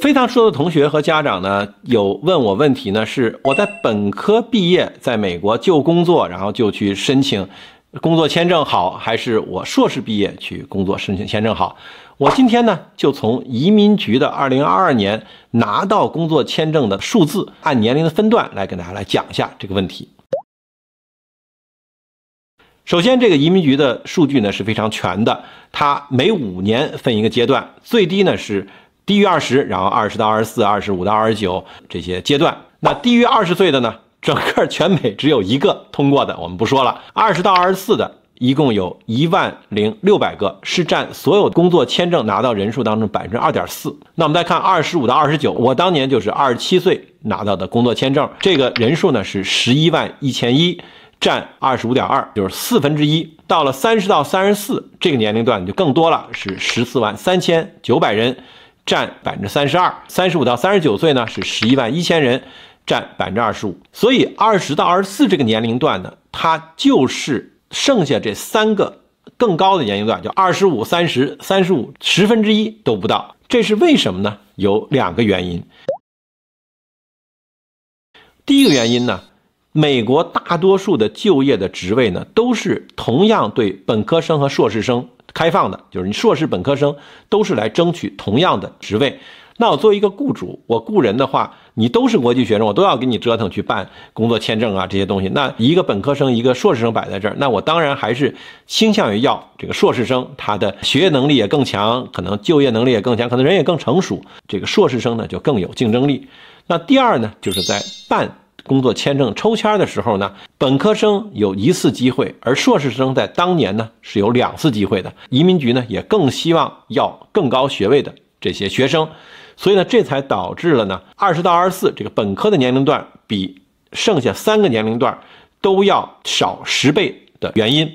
非常多的同学和家长呢，有问我问题呢，是我在本科毕业，在美国就工作，然后就去申请工作签证好，还是我硕士毕业去工作申请签证好？我今天呢，就从移民局的2022年拿到工作签证的数字，按年龄的分段来给大家来讲一下这个问题。首先，这个移民局的数据呢是非常全的，它每五年分一个阶段，最低呢是。低于二十，然后二十到二十四，二十五到二十九这些阶段，那低于二十岁的呢，整个全美只有一个通过的，我们不说了。二十到二十四的一共有一万零六百个，是占所有工作签证拿到人数当中百分之二点四。那我们再看二十五到二十九，我当年就是二十七岁拿到的工作签证，这个人数呢是十一万一千一，占二十五点二，就是四分之一。到了三十到三十四这个年龄段就更多了，是十四万三千九百人。占百分之三十二，三十五到三十九岁呢是十一万一千人，占百分之二十五。所以二十到二十四这个年龄段呢，它就是剩下这三个更高的年龄段，就二十五、三十、三十五十分之一都不到。这是为什么呢？有两个原因。第一个原因呢，美国大多数的就业的职位呢，都是同样对本科生和硕士生。开放的，就是你硕士本科生都是来争取同样的职位。那我作为一个雇主，我雇人的话，你都是国际学生，我都要给你折腾去办工作签证啊，这些东西。那一个本科生，一个硕士生摆在这儿，那我当然还是倾向于要这个硕士生，他的学业能力也更强，可能就业能力也更强，可能人也更成熟。这个硕士生呢，就更有竞争力。那第二呢，就是在办。工作签证抽签的时候呢，本科生有一次机会，而硕士生在当年呢是有两次机会的。移民局呢也更希望要更高学位的这些学生，所以呢这才导致了呢二十到二十四这个本科的年龄段比剩下三个年龄段都要少十倍的原因。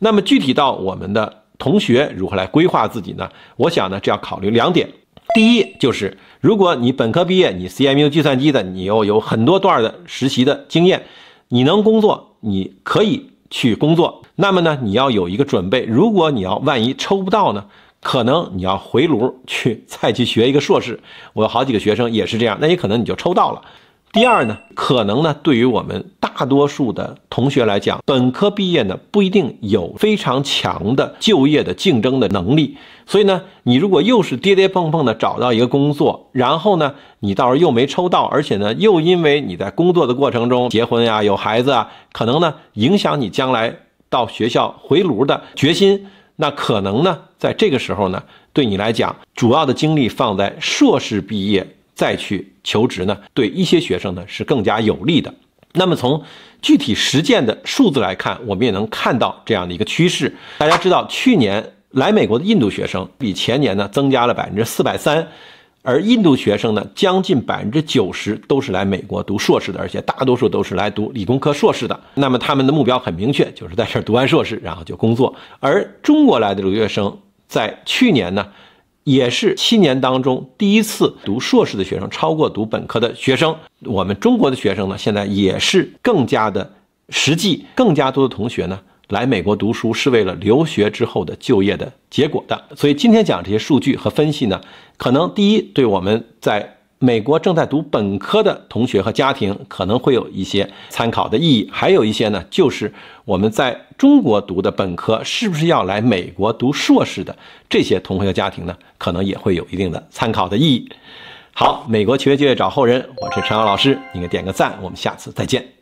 那么具体到我们的同学如何来规划自己呢？我想呢，这要考虑两点。第一就是，如果你本科毕业，你 CMU 计算机的，你又有很多段的实习的经验，你能工作，你可以去工作。那么呢，你要有一个准备。如果你要万一抽不到呢，可能你要回炉去再去学一个硕士。我有好几个学生也是这样。那也可能你就抽到了。第二呢，可能呢，对于我们大多数的同学来讲，本科毕业呢不一定有非常强的就业的竞争的能力。所以呢，你如果又是跌跌碰碰的找到一个工作，然后呢，你到时候又没抽到，而且呢，又因为你在工作的过程中结婚啊、有孩子啊，可能呢影响你将来到学校回炉的决心，那可能呢，在这个时候呢，对你来讲，主要的精力放在硕士毕业再去求职呢，对一些学生呢是更加有利的。那么从具体实践的数字来看，我们也能看到这样的一个趋势。大家知道，去年。来美国的印度学生比前年呢增加了百分之四百三，而印度学生呢将近百分之九十都是来美国读硕士的，而且大多数都是来读理工科硕士的。那么他们的目标很明确，就是在这儿读完硕士，然后就工作。而中国来的留学生在去年呢，也是七年当中第一次读硕士的学生超过读本科的学生。我们中国的学生呢，现在也是更加的实际，更加多的同学呢。来美国读书是为了留学之后的就业的结果的，所以今天讲这些数据和分析呢，可能第一对我们在美国正在读本科的同学和家庭可能会有一些参考的意义，还有一些呢，就是我们在中国读的本科是不是要来美国读硕士的这些同学和家庭呢，可能也会有一定的参考的意义。好，美国求学就业找后人，我是陈阳老师，你给点个赞，我们下次再见。